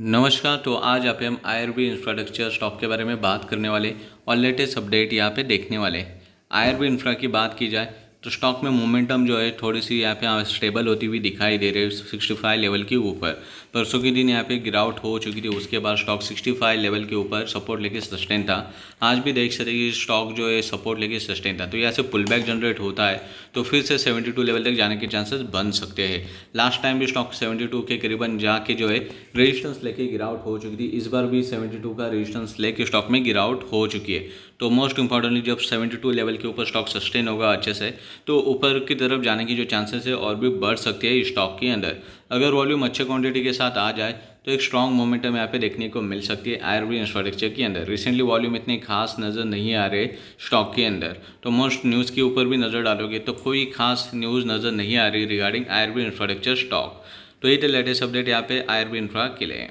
नमस्कार तो आज आप हम आयुर्वी इंफ्रास्ट्रक्चर स्टॉक के बारे में बात करने वाले और लेटेस्ट अपडेट यहाँ पे देखने वाले आयुर्वी इंफ्रा की बात की जाए तो स्टॉक में मोमेंटम जो है थोड़ी सी यहाँ पे स्टेबल होती हुई दिखाई दे रही है 65 लेवल के ऊपर परसों के दिन यहाँ पे गिरावट हो चुकी थी उसके बाद स्टॉक 65 लेवल के ऊपर सपोर्ट लेके सस्टेन था आज भी देख सकते कि स्टॉक जो है सपोर्ट लेके सस्टेन था तो यहाँ से पुल बैक जनरेट होता है तो फिर से सेवेंटी लेवल तक जाने के चांसेस बन सकते हैं लास्ट टाइम भी स्टॉक सेवेंटी के करीबन जाके जो है रजिस्टेंस लेके गिरावट हो चुकी थी इस बार भी सेवेंटी का रजिस्टेंस लेके स्टॉक में गिरावट हो चुकी है तो मोस्ट इंपॉर्टेंटली जब 72 लेवल के ऊपर स्टॉक सस्टेन होगा अच्छे से तो ऊपर की तरफ जाने की जो चांसेस है और भी बढ़ सकती है स्टॉक के अंदर अगर वॉल्यूम अच्छे क्वांटिटी के साथ आ जाए तो एक स्ट्रॉन्ग मोमेंटम यहाँ पे देखने को मिल सकती है आयरबी इंफ्रास्ट्रक्चर के अंदर रिसेंटली वॉल्यूम इतने खास नज़र नहीं आ रहे स्टॉक के अंदर तो मोस्ट न्यूज़ के ऊपर भी नज़र डालोगे तो कोई खास न्यूज़ नज़र नहीं आ रही रिगार्डिंग आयरबी इंफ्रास्ट्रक्चर स्टॉक तो ये थे लेटेस्ट अपडेट यहाँ पे आयरबी इंफ्रा के लिए